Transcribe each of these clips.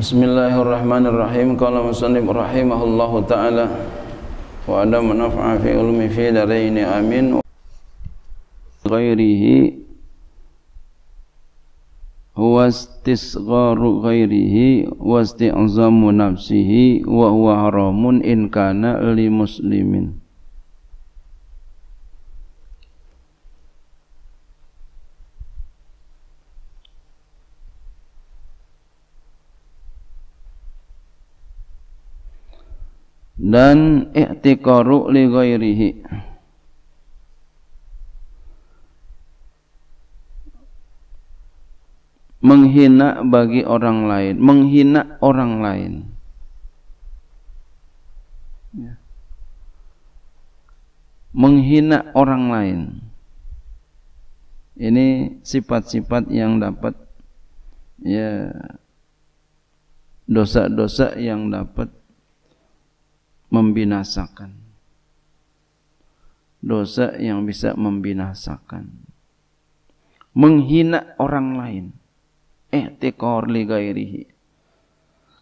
Bismillahirrahmanirrahim. Qala musannif rahimahullahu taala wa ada manfa'a fi ulumi fi daraini amin. Ghairihi huwa istisgharu ghairihi wa isti'zamu nafsihi wa huwa haramun in kana li muslimin. dan i'tiqaru li ghairihi menghina bagi orang lain menghina orang lain ya. menghina orang lain ini sifat-sifat yang dapat ya dosa-dosa yang dapat membinasakan. Dosa yang bisa membinasakan. Menghina orang lain. Ihtikor li gairihi.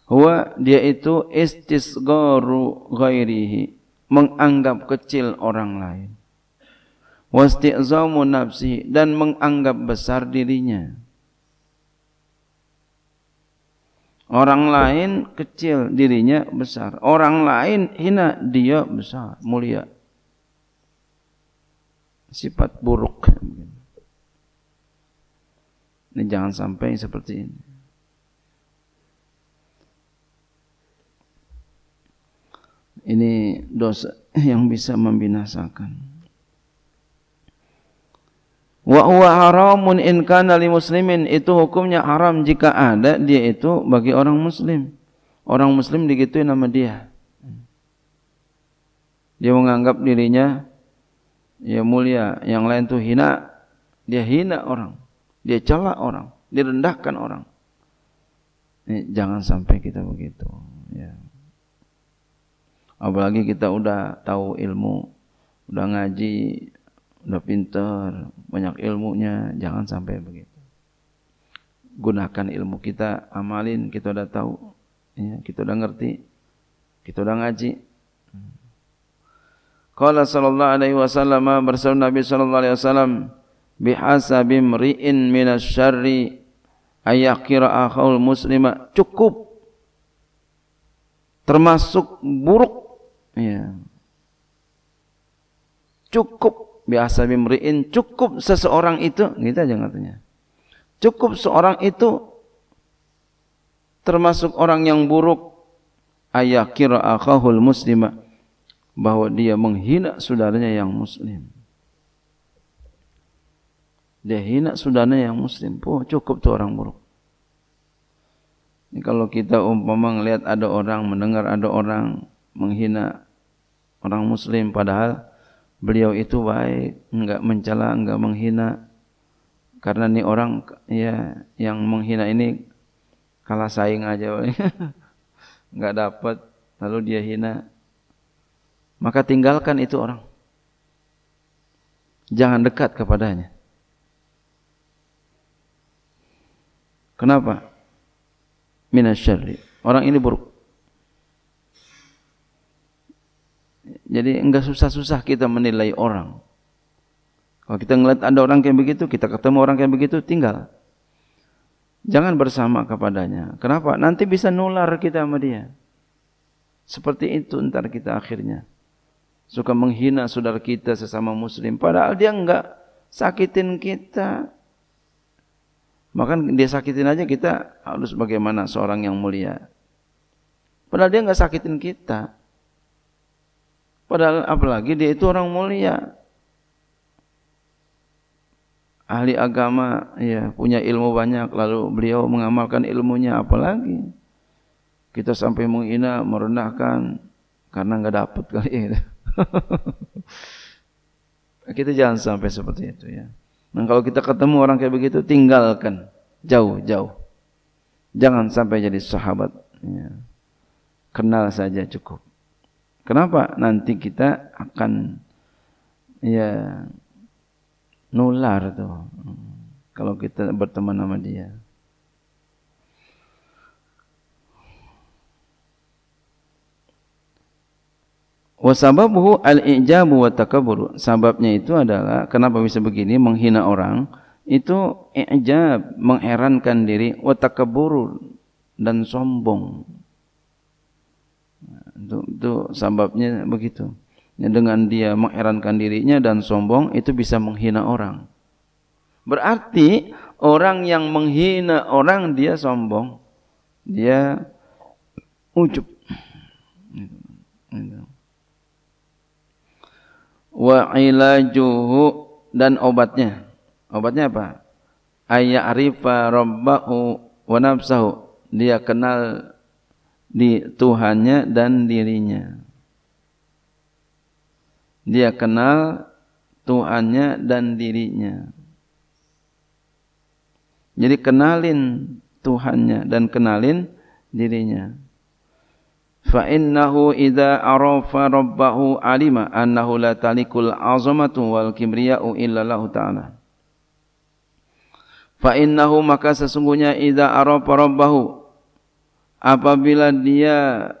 Huwa dia itu istisgaru gairihi. Menganggap kecil orang lain. Wasti'zamu nafsihi. dan menganggap besar dirinya. Orang lain kecil, dirinya besar. Orang lain hina, dia besar, mulia. Sifat buruk. Ini jangan sampai seperti ini. Ini dosa yang bisa membinasakan. Wa huwa haramun in kana li muslimin itu hukumnya haram jika ada dia itu bagi orang muslim. Orang muslim digituin nama dia. Dia menganggap dirinya ya mulia, yang lain tuh hina. Dia hina orang, dia cela orang, direndahkan orang. Ini jangan sampai kita begitu, ya. Apalagi kita udah tahu ilmu, udah ngaji, udah pinter, banyak ilmunya, jangan sampai begitu. Gunakan ilmu kita, amalin, kita udah tahu, ya, kita udah ngerti, kita udah ngaji. Qala sallallahu alaihi wasallam bersama Nabi sallallahu alaihi wasallam bihasabi mri'in minasy syarri ayakira akhul muslima cukup termasuk buruk ya cukup biasa mimriin cukup seseorang itu gitu aja katanya cukup seorang itu termasuk orang yang buruk ayah kira akhahul muslima bahwa dia menghina saudaranya yang muslim dia hina saudaranya yang muslim oh cukup tu orang buruk ini kalau kita umpama melihat ada orang mendengar ada orang menghina orang muslim padahal beliau itu baik, enggak mencela, enggak menghina. Karena ini orang ya yang menghina ini kalah saing aja, enggak dapat, lalu dia hina. Maka tinggalkan itu orang. Jangan dekat kepadanya. Kenapa? Minasyarri. Orang ini buruk. Jadi enggak susah-susah kita menilai orang. Kalau kita ngeliat ada orang kayak begitu, kita ketemu orang kayak begitu, tinggal. Jangan bersama kepadanya. Kenapa? Nanti bisa nular kita sama dia. Seperti itu ntar kita akhirnya. Suka menghina saudara kita sesama muslim. Padahal dia enggak sakitin kita. Bahkan dia sakitin aja kita harus bagaimana seorang yang mulia. Padahal dia enggak sakitin kita. Padahal apalagi dia itu orang mulia. Ahli agama, ya punya ilmu banyak lalu beliau mengamalkan ilmunya apalagi. Kita sampai menghina, merendahkan karena nggak dapat kali itu. Ya. kita jangan sampai seperti itu ya. Nah, kalau kita ketemu orang kayak begitu tinggalkan jauh-jauh. Jangan sampai jadi sahabat. Ya. Kenal saja cukup. Kenapa nanti kita akan ya nular tuh kalau kita berteman sama dia. Wasababuhu al-ijabu wa takaburu. Sababnya itu adalah kenapa bisa begini menghina orang itu ijab mengherankan diri wa dan sombong. Itu, itu sebabnya begitu. Ya, dengan dia mengherankan dirinya dan sombong itu bisa menghina orang. Berarti orang yang menghina orang dia sombong. Dia ujub. Wa ilajuhu dan obatnya. Obatnya apa? arifa rabbahu wa nafsahu. Dia kenal di Tuhannya dan dirinya. Dia kenal Tuhannya dan dirinya. Jadi kenalin Tuhannya dan kenalin dirinya. Fa innahu idza arafa rabbahu alima annahu la talikul azamatu wal kibriya'u illa lahu ta'ala. Fa innahu maka sesungguhnya idza arafa rabbahu apabila dia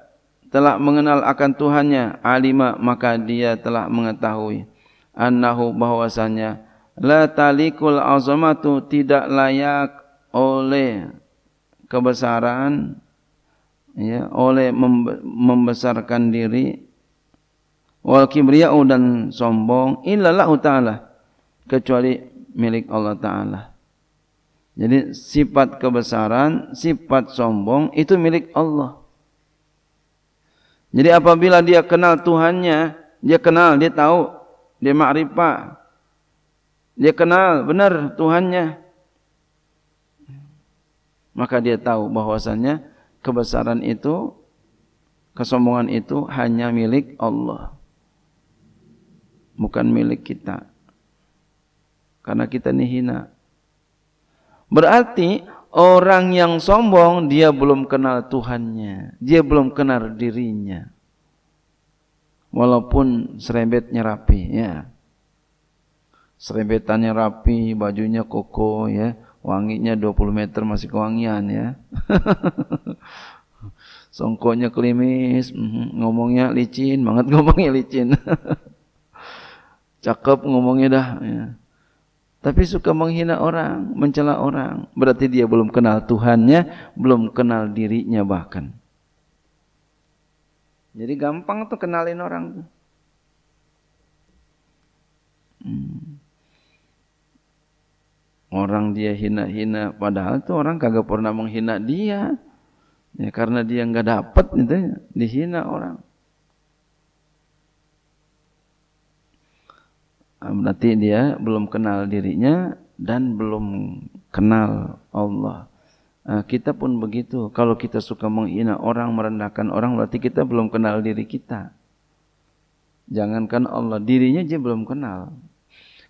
telah mengenal akan Tuhannya alima maka dia telah mengetahui annahu bahwasanya la talikul azamatu tidak layak oleh kebesaran ya oleh membesarkan diri wal kibriya dan sombong illallah taala kecuali milik Allah taala Jadi sifat kebesaran, sifat sombong itu milik Allah. Jadi apabila dia kenal Tuhannya, dia kenal, dia tahu, dia ma'rifah. Dia kenal benar Tuhannya. Maka dia tahu bahwasannya kebesaran itu, kesombongan itu hanya milik Allah. Bukan milik kita. Karena kita ini hina. Berarti orang yang sombong dia belum kenal Tuhannya, dia belum kenal dirinya. Walaupun serembetnya rapi ya. Serembetannya rapi, bajunya koko ya, wanginya 20 meter masih kewangian ya. Songkoknya kelimis, mhm, ngomongnya licin, banget ngomongnya licin. Cakep ngomongnya dah ya tapi suka menghina orang, mencela orang. Berarti dia belum kenal Tuhannya, belum kenal dirinya bahkan. Jadi gampang tuh kenalin orang tuh. Hmm. Orang dia hina-hina, padahal tuh orang kagak pernah menghina dia. Ya karena dia nggak dapet gitu ya, dihina orang. berarti dia belum kenal dirinya dan belum kenal Allah. Kita pun begitu. Kalau kita suka menghina orang, merendahkan orang, berarti kita belum kenal diri kita. Jangankan Allah, dirinya dia belum kenal.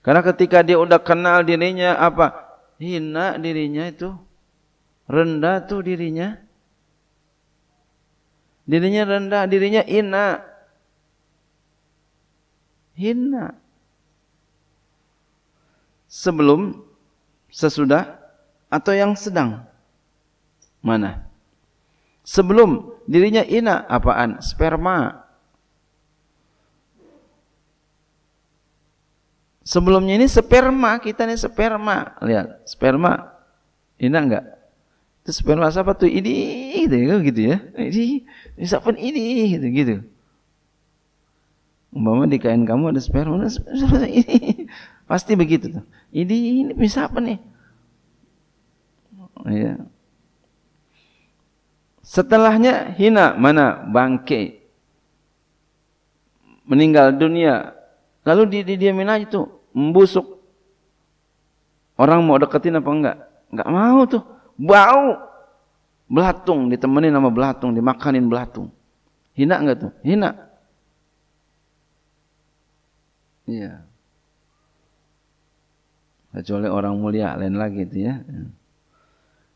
Karena ketika dia udah kenal dirinya apa? Hina dirinya itu. Rendah tuh dirinya. Dirinya rendah, dirinya ina. Hina sebelum, sesudah, atau yang sedang? Mana? Sebelum dirinya ina apaan? Sperma. Sebelumnya ini sperma, kita ini sperma. Lihat, sperma. Ina enggak? Itu sperma siapa tuh? Ini gitu, gitu ya. Ini, siapa ini gitu gitu umpama di kain kamu ada sperma ini pasti begitu tuh ini ini bisa apa nih ya setelahnya hina mana bangke meninggal dunia lalu dia mina itu membusuk orang mau deketin apa enggak enggak mau tuh bau belatung ditemenin sama belatung dimakanin belatung hina enggak tuh hina Iya. Kecuali orang mulia lain lagi itu ya.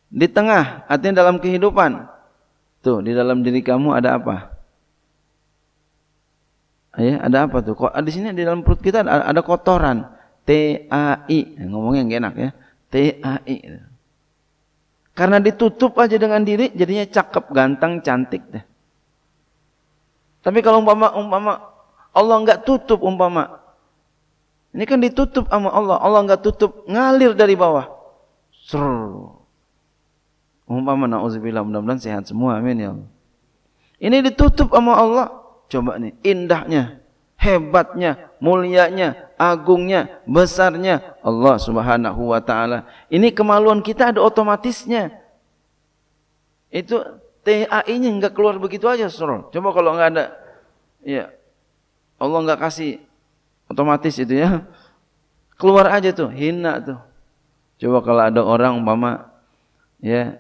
Di tengah, artinya dalam kehidupan. Tuh, di dalam diri kamu ada apa? Ya, ada apa tuh? Kok di sini di dalam perut kita ada, ada kotoran. T A I. Ngomongnya yang enak ya. T A I. Karena ditutup aja dengan diri jadinya cakep, ganteng, cantik deh. Tapi kalau umpama umpama Allah nggak tutup umpama ini kan ditutup sama Allah. Allah enggak tutup, ngalir dari bawah. Ser. Umpama na'udzubillah mudah-mudahan sehat semua. Amin ya Allah. Ini ditutup sama Allah. Coba nih, indahnya, hebatnya, mulianya, agungnya, besarnya Allah Subhanahu wa taala. Ini kemaluan kita ada otomatisnya. Itu TAI-nya enggak keluar begitu aja, Sur. Coba kalau enggak ada ya Allah enggak kasih otomatis itu ya keluar aja tuh hina tuh coba kalau ada orang umpama ya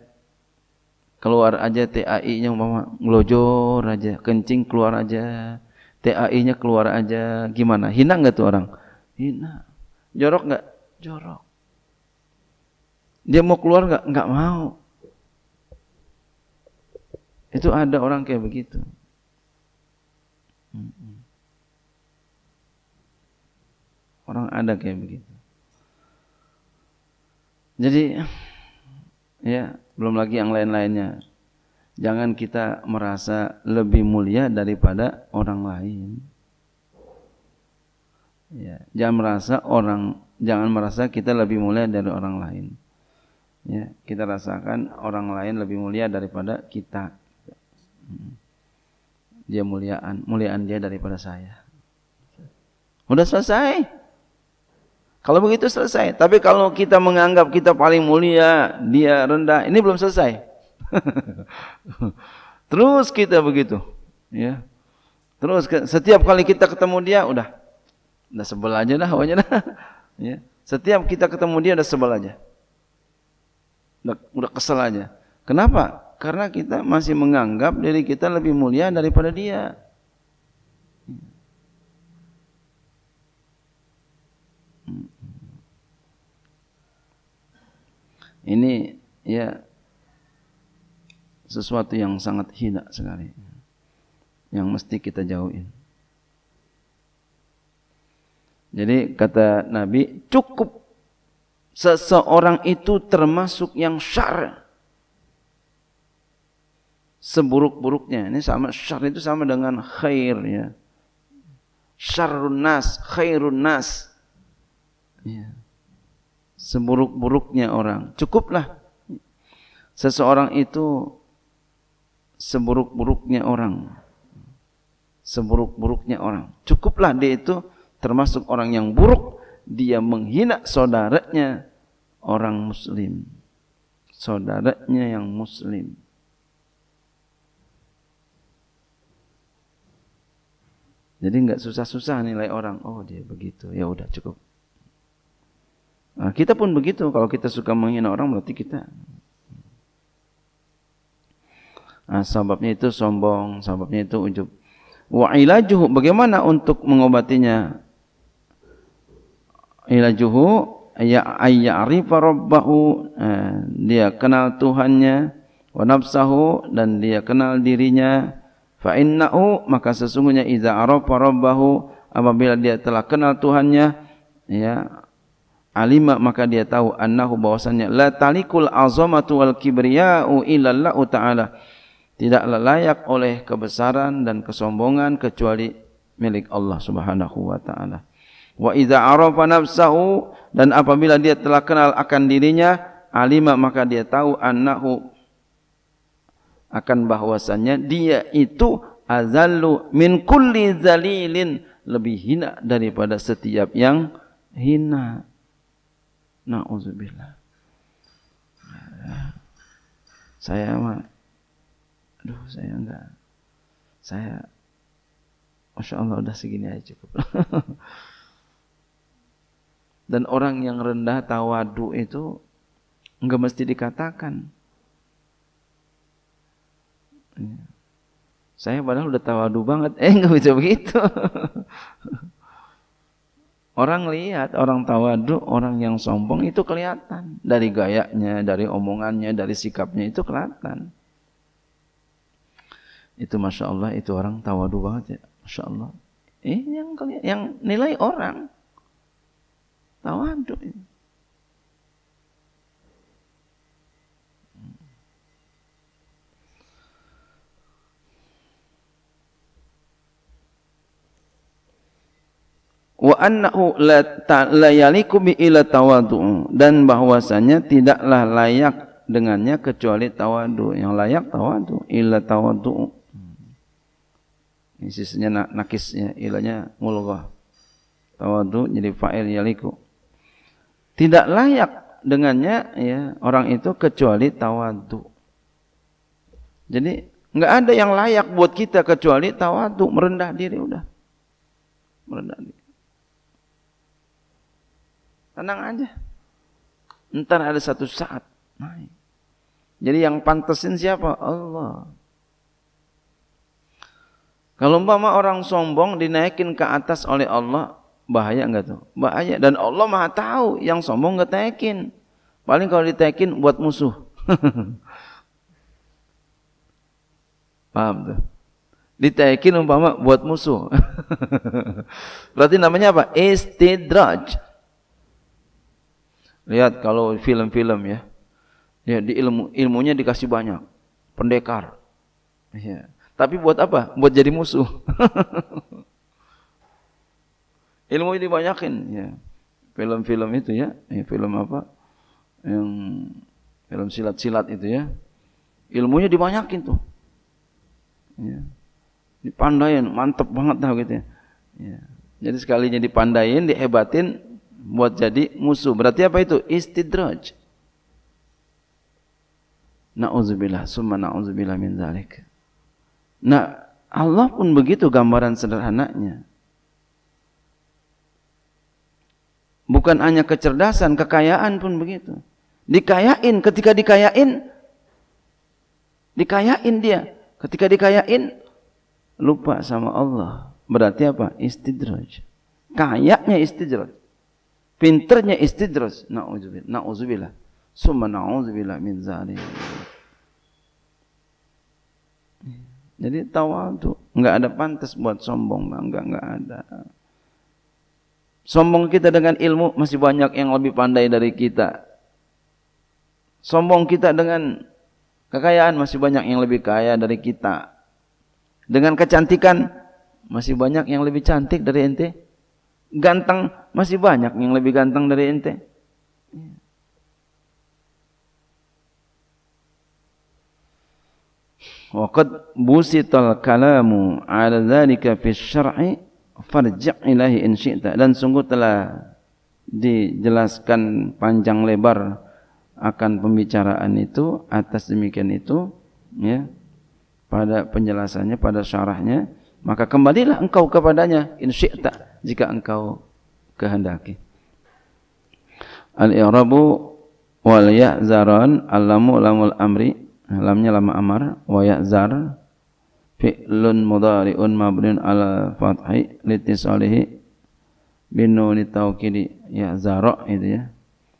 keluar aja TAI-nya umpama ngelojor aja kencing keluar aja TAI-nya keluar aja gimana hina nggak tuh orang hina jorok nggak jorok dia mau keluar nggak nggak mau itu ada orang kayak begitu Orang ada kayak begitu. Jadi ya, belum lagi yang lain-lainnya. Jangan kita merasa lebih mulia daripada orang lain. Ya, jangan merasa orang jangan merasa kita lebih mulia dari orang lain. Ya, kita rasakan orang lain lebih mulia daripada kita. Dia muliaan, muliaan dia daripada saya. Udah selesai. Kalau begitu selesai. Tapi kalau kita menganggap kita paling mulia, dia rendah, ini belum selesai. Terus kita begitu, ya. Terus setiap kali kita ketemu dia, udah, udah sebel aja dah, awalnya dah. Ya. Setiap kita ketemu dia udah sebel aja. Udah, udah kesel aja. Kenapa? Karena kita masih menganggap diri kita lebih mulia daripada dia. Ini ya sesuatu yang sangat hina sekali. Yang mesti kita jauhin. Jadi kata Nabi, cukup seseorang itu termasuk yang syar. Seburuk-buruknya. Ini sama syar itu sama dengan khair ya. Syarrun nas, khairun nas. Ya seburuk-buruknya orang. Cukuplah seseorang itu seburuk-buruknya orang. Seburuk-buruknya orang. Cukuplah dia itu termasuk orang yang buruk. Dia menghina saudaranya orang muslim. Saudaranya yang muslim. Jadi nggak susah-susah nilai orang. Oh dia begitu. Ya udah cukup. Nah, kita pun begitu. Kalau kita suka menghina orang, berarti kita. Nah, sebabnya itu sombong, sebabnya itu ujub. Wa ilajuhu, bagaimana untuk mengobatinya? Ilajuhu, ya ayah rabbahu, eh, dia kenal Tuhannya, wa nafsahu, dan dia kenal dirinya, fa innahu, maka sesungguhnya iza arafa rabbahu, apabila dia telah kenal Tuhannya, ya, alima maka dia tahu annahu bahwasanya la talikul azamatu wal kibriya'u illallah ta'ala tidaklah layak oleh kebesaran dan kesombongan kecuali milik Allah Subhanahu wa taala. Wa idza arafa nafsahu dan apabila dia telah kenal akan dirinya alima maka dia tahu annahu akan bahwasannya dia itu azallu min kulli zalilin lebih hina daripada setiap yang hina. Nauzubillah. Ya, saya mah aduh saya enggak saya Masya Allah udah segini aja cukup dan orang yang rendah tawadu itu enggak mesti dikatakan iya. saya padahal udah tawadu banget eh enggak bisa begitu Orang lihat, orang tawadu, orang yang sombong itu kelihatan. Dari gayanya, dari omongannya, dari sikapnya itu kelihatan. Itu Masya Allah, itu orang tawadu banget ya. Masya Allah. Eh, yang, yang nilai orang. Tawadu ini. wa annahu la, ta, la yaliku bi ila tawadu dan bahwasanya tidaklah layak dengannya kecuali tawadu yang layak tawadu ila tawadu ini sisanya nakisnya ilanya mulghah tawadu jadi fa'il yaliku tidak layak dengannya ya orang itu kecuali tawadu jadi nggak ada yang layak buat kita kecuali tawadu merendah diri udah merendah diri Tenang aja. Ntar ada satu saat naik. Jadi yang pantasin siapa? Allah. Kalau umpama orang sombong dinaikin ke atas oleh Allah, bahaya enggak tuh? Bahaya. Dan Allah maha tahu yang sombong enggak naikin. Paling kalau ditekin buat musuh. Paham tuh? Ditekin umpama buat musuh. Berarti namanya apa? Istidraj. Lihat kalau film-film ya. Ya, di ilmu ilmunya dikasih banyak. Pendekar. Ya. Tapi buat apa? Buat jadi musuh. ilmu ini dibanyakin ya. Film-film itu ya. ya, film apa? Yang film silat-silat itu ya. Ilmunya dibanyakin tuh. Ya. Dipandain, mantep banget tau gitu ya. ya. Jadi sekalinya dipandain, dihebatin, buat jadi musuh. Berarti apa itu? Istidraj. Nauzubillah, summa nauzubillah min zalik. Nah, Allah pun begitu gambaran sederhananya. Bukan hanya kecerdasan, kekayaan pun begitu. Dikayain, ketika dikayain, dikayain dia. Ketika dikayain, lupa sama Allah. Berarti apa? Istidraj. Kayaknya istidraj. Pinternya istidroj. Na'udzubillah. Na'udzubillah. Summa na'udzubillah min zalim. Jadi tawadu. Enggak ada pantas buat sombong. Enggak, enggak ada. Sombong kita dengan ilmu masih banyak yang lebih pandai dari kita. Sombong kita dengan kekayaan masih banyak yang lebih kaya dari kita. Dengan kecantikan masih banyak yang lebih cantik dari ente ganteng masih banyak yang lebih ganteng dari ente Waqad busital kalamu ala dzalika fi syar'i farji' ilahi in syi'ta dan sungguh telah dijelaskan panjang lebar akan pembicaraan itu atas demikian itu ya pada penjelasannya pada syarahnya maka kembalilah engkau kepadanya in syi'ta jika engkau kehendaki. Al-i'rabu wal ya'zaran alamu lamul amri lamnya lama amar wa ya'zar fi'lun mudari'un mabniun ala fathi litisalihi bin nuni taukidi ya'zara itu ya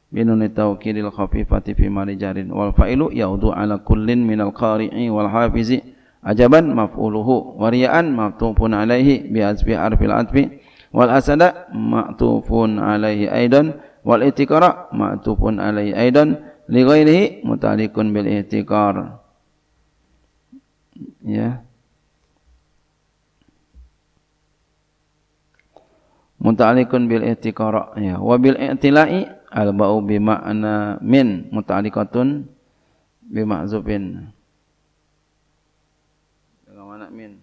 bin nuni taukidil khafifati fi marijarin wal fa'ilu yaudu ala kullin minal qari'i wal hafizi ajaban maf'uluhu wariyaan maftufun alaihi bi azfi arfil atfi wal asada ma'tufun alaihi aidan wal itiqara ma'tufun alaihi aidan li ghairihi mutalikun bil itiqar ya Mutalikun bil ihtiqara ya wa bil i'tilai al ba'u bi ma'na min mutalikatun bi ma'zufin dengan mana min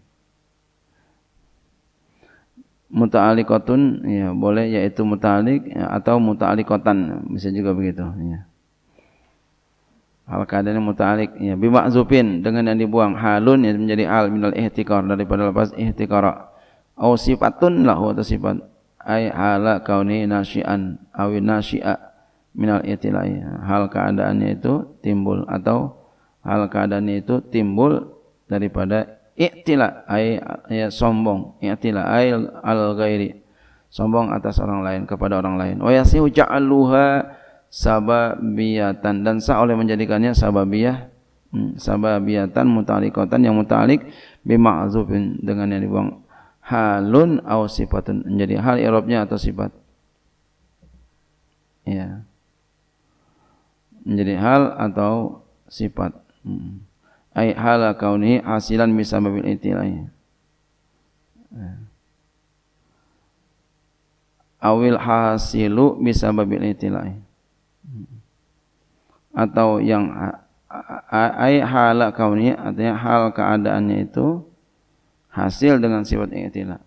muta'alikotun ya boleh yaitu muta'alik ya, atau muta'alikotan bisa juga begitu ya. Hal keadaannya muta'alik ya zupin dengan yang dibuang halun yang menjadi al minal ihtikar daripada lepas ihtikar. au sifatun lahu atau sifat ay hala kauni nasyian awi nasyi'a minal itilai hal keadaannya itu timbul atau hal keadaannya itu timbul daripada i'tila ay ya sombong i'tila ay al ghairi sombong atas orang lain kepada orang lain wa yasihu ja'aluha sababiyatan dan sah oleh menjadikannya sababiyah hmm, sababiyatan mutalikatan yang mutalik bima'zufin dengan yang dibuang halun au sifatun menjadi hal irobnya atau sifat ya menjadi hal atau sifat hmm ay hala kauni bisa mabil itilai awil hasilu bisa mabil itilai atau yang ay hala kauni artinya hal keadaannya itu hasil dengan sifat itila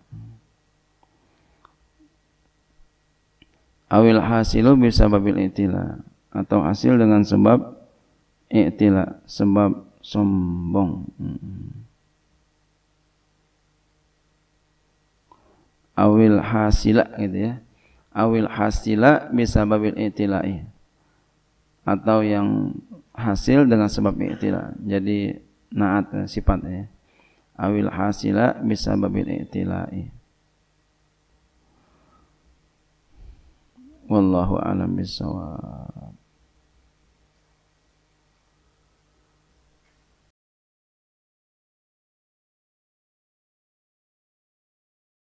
awil hasilu bisa mabil itila atau hasil dengan sebab itila sebab sombong hmm. awil hasila gitu ya awil hasila bisa babil itilai atau yang hasil dengan sebab itila jadi naat sifatnya awil hasila bisa babil itilai wallahu alam bishawab.